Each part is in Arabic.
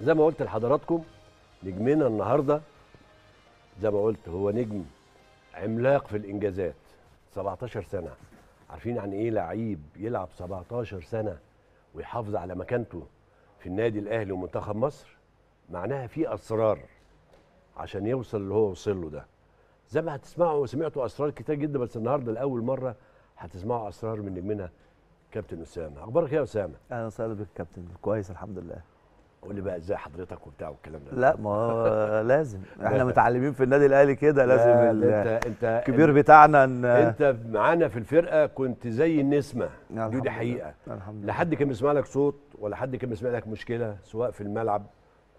زي ما قلت لحضراتكم نجمنا النهارده زي ما قلت هو نجم عملاق في الانجازات 17 سنه عارفين عن يعني ايه لعيب يلعب 17 سنه ويحافظ على مكانته في النادي الاهلي ومنتخب مصر معناها في اسرار عشان يوصل اللي هو وصل له ده زي ما هتسمعوا سمعتوا اسرار كتير جدا بس النهارده لاول مره هتسمعوا اسرار من نجمنا كابتن اسامه اخبارك ايه يا اسامه اهلا وسهلا بك كابتن كويس الحمد لله قول لي بقى ازاي حضرتك وبتاع والكلام ده لا ما لازم احنا متعلمين في النادي الاهلي كده لازم انت انت الكبير بتاعنا ان انت معانا في الفرقه كنت زي النسمه دي دي حقيقه الحمد لله حد كان بيسمع لك صوت ولا حد كان بيسمع لك مشكله سواء في الملعب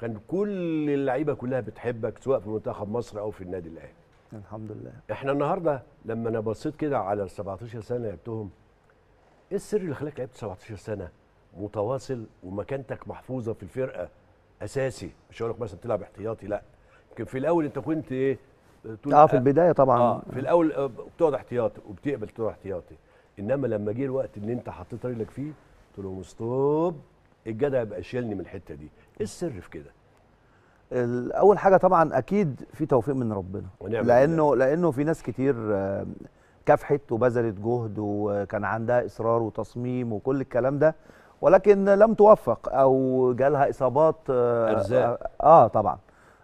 كان كل اللعيبه كلها بتحبك سواء في منتخب مصر او في النادي الاهلي الحمد لله احنا النهارده لما انا بصيت كده على ال 17 سنه لعبتهم ايه السر اللي خلاك لعبت 17 سنه متواصل ومكانتك محفوظه في الفرقه اساسي مش هقول لك مثلا تلعب احتياطي لا يمكن في الاول انت كنت ايه اه في البدايه طبعا اه في الاول آه، بتقعد احتياطي وبتقبل تقعد احتياطي انما لما جه الوقت ان انت حطيت رجلك فيه قلت له مستوب الجدع يبقى شيلني من الحته دي ايه السر في كده اول حاجه طبعا اكيد في توفيق من ربنا ونعم لانه لانه في ناس كتير كافحت وبذلت جهد وكان عندها اصرار وتصميم وكل الكلام ده ولكن لم توفق او جالها اصابات ارزاق آه،, آه،, اه طبعا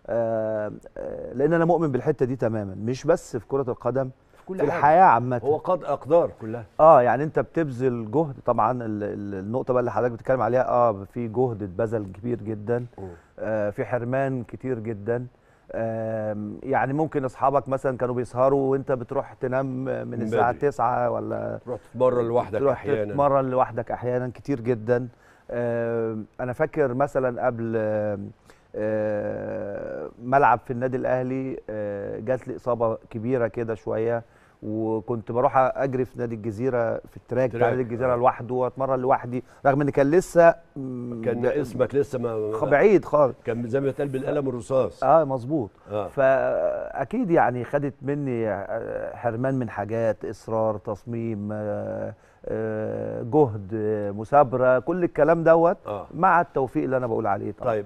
آه،, آه لان انا مؤمن بالحته دي تماما مش بس في كره القدم في, كل في الحياه عامه هو قد اقدار كلها اه يعني انت بتبذل جهد طبعا النقطه بقى اللي حضرتك بتتكلم عليها اه في جهد اتبذل كبير جدا آه في حرمان كتير جدا يعني ممكن اصحابك مثلا كانوا بيسهروا وانت بتروح تنام من الساعه 9 ولا تروح تتمرن لوحدك تروح احيانا تتمرن لوحدك احيانا كتير جدا انا فاكر مثلا قبل ملعب في النادي الاهلي جات لي اصابه كبيره كده شويه وكنت بروح اجري في نادي الجزيره في التراك بتاع نادي الجزيره آه. لوحده واتمرن لوحدي رغم ان كان لسه كان اسمك لسه ما بعيد خالص كان زي ما يتقال بالقلم الرصاص اه مظبوط آه. فاكيد يعني خدت مني آه، حرمان من حاجات اصرار تصميم آه، جهد مثابره كل الكلام دوت آه. مع التوفيق اللي انا بقول عليه طبعا. طيب